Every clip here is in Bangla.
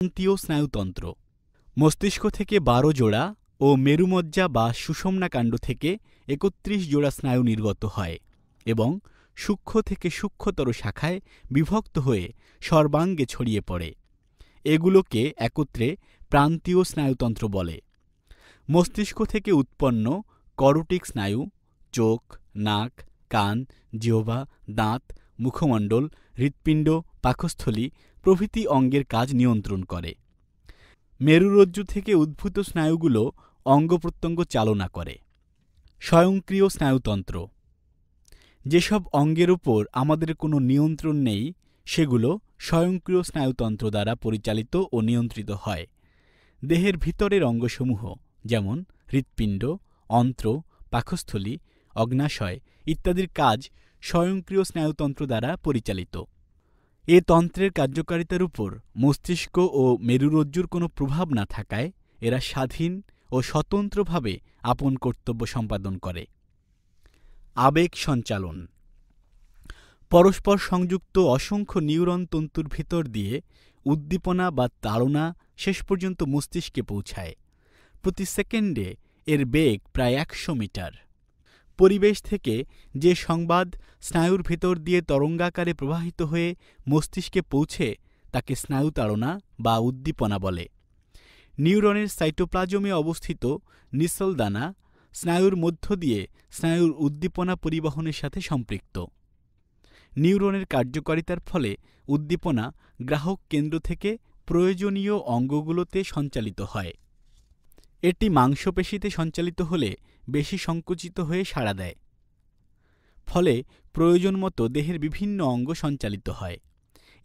ক্রান্তীয় স্নায়ুতন্ত্র মস্তিষ্ক থেকে বারো জোড়া ও মেরুমজ্জা বা সুষমনাকাণ্ড থেকে একত্রিশ জোড়া স্নায়ু নির্গত হয় এবং সূক্ষ্ম থেকে সূক্ষ্মতর শাখায় বিভক্ত হয়ে সর্বাঙ্গে ছড়িয়ে পড়ে এগুলোকে একত্রে প্রান্তীয় স্নায়ুতন্ত্র বলে মস্তিষ্ক থেকে উৎপন্ন করোটিক স্নায়ু চোখ নাক কান জিহবা দাঁত মুখমণ্ডল হৃৎপিণ্ড পাকস্থলী প্রভৃতি অঙ্গের কাজ নিয়ন্ত্রণ করে মেরুরজ্জু থেকে উদ্ভূত স্নায়ুগুলো অঙ্গ প্রত্যঙ্গ চালনা করে স্বয়ংক্রিয় স্নায়ুতন্ত্র যেসব অঙ্গের উপর আমাদের কোনো নিয়ন্ত্রণ নেই সেগুলো স্বয়ংক্রিয় স্নায়ুতন্ত্র দ্বারা পরিচালিত ও নিয়ন্ত্রিত হয় দেহের ভিতরের অঙ্গসমূহ যেমন হৃৎপিণ্ড অন্ত্র পাকস্থলী অগ্নাশয় ইত্যাদির কাজ স্বয়ংক্রিয় স্নায়ুতন্ত্র দ্বারা পরিচালিত এ তন্ত্রের কার্যকারিতার উপর মস্তিষ্ক ও মেরুরজ্জুর কোনো প্রভাব না থাকায় এরা স্বাধীন ও স্বতন্ত্রভাবে আপন কর্তব্য সম্পাদন করে আবেগ সঞ্চালন পরস্পর সংযুক্ত অসংখ্য নিউরন তন্তুর ভিতর দিয়ে উদ্দীপনা বা তাড়না শেষ পর্যন্ত মস্তিষ্কে পৌঁছায় প্রতি সেকেন্ডে এর বেগ প্রায় একশো মিটার পরিবেশ থেকে যে সংবাদ স্নায়ুর ভেতর দিয়ে তরঙ্গাকারে প্রবাহিত হয়ে মস্তিষ্কে পৌঁছে তাকে স্নায়ুতাড়না বা উদ্দীপনা বলে নিউরনের সাইটোপ্লাজমে অবস্থিত নিসল দানা স্নায়ুর মধ্য দিয়ে স্নায়ুর উদ্দীপনা পরিবহনের সাথে সম্পৃক্ত নিউরনের কার্যকারিতার ফলে উদ্দীপনা গ্রাহক কেন্দ্র থেকে প্রয়োজনীয় অঙ্গগুলোতে সঞ্চালিত হয় এটি মাংসপেশিতে সঞ্চালিত হলে বেশি সংকুচিত হয়ে সাড়া দেয় ফলে প্রয়োজন মতো দেহের বিভিন্ন অঙ্গ সঞ্চালিত হয়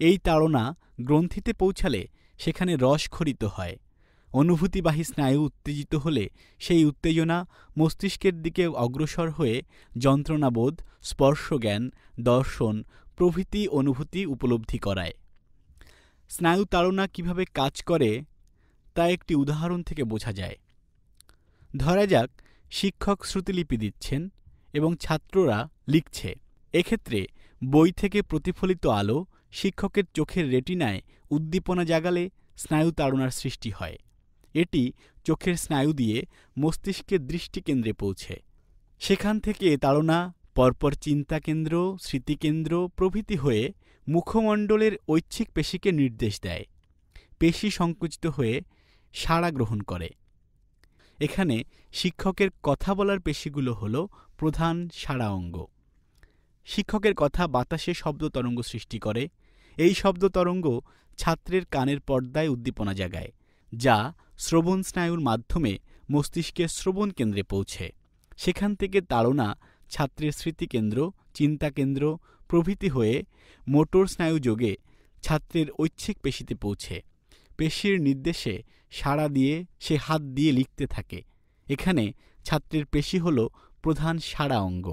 এই তাড়না গ্রন্থিতে পৌঁছালে সেখানে রস খরিত হয় অনুভূতিবাহী স্নায়ু উত্তেজিত হলে সেই উত্তেজনা মস্তিষ্কের দিকে অগ্রসর হয়ে যন্ত্রণাবোধ স্পর্শজ্ঞান দর্শন প্রভৃতি অনুভূতি উপলব্ধি করায় স্নায়ু তাড়না কীভাবে কাজ করে তা একটি উদাহরণ থেকে বোঝা যায় ধরা যাক শিক্ষক শ্রুতিলিপি দিচ্ছেন এবং ছাত্ররা লিখছে এক্ষেত্রে বই থেকে প্রতিফলিত আলো শিক্ষকের চোখের রেটিনায় উদ্দীপনা জাগালে স্নায়ু তাড়নার সৃষ্টি হয় এটি চোখের স্নায়ু দিয়ে মস্তিষ্কের দৃষ্টিকেন্দ্রে পৌঁছে সেখান থেকে এ তাড়না পরপর চিন্তাকেন্দ্র স্মৃতিকেন্দ্র প্রভৃতি হয়ে মুখমণ্ডলের ঐচ্ছিক পেশিকে নির্দেশ দেয় পেশি সংকুচিত হয়ে সাড়া গ্রহণ করে এখানে শিক্ষকের কথা বলার পেশিগুলো হল প্রধান সাড়া অঙ্গ শিক্ষকের কথা বাতাসে শব্দ তরঙ্গ সৃষ্টি করে এই শব্দ তরঙ্গ ছাত্রের কানের পর্দায় উদ্দীপনা জাগায় যা শ্রবণ স্নায়ুর মাধ্যমে মস্তিষ্কের শ্রবণ কেন্দ্রে পৌঁছে সেখান থেকে তাড়না ছাত্রের স্মৃতিকেন্দ্র চিন্তাকেন্দ্র প্রভৃতি হয়ে মোটর স্নায়ুযোগে ছাত্রের ঐচ্ছিক পেশিতে পৌঁছে পেশীর নির্দেশে সাড়া দিয়ে সে হাত দিয়ে লিখতে থাকে। এখানে ছাত্রের পেশী হল প্রধান সাড়া অঙ্গ।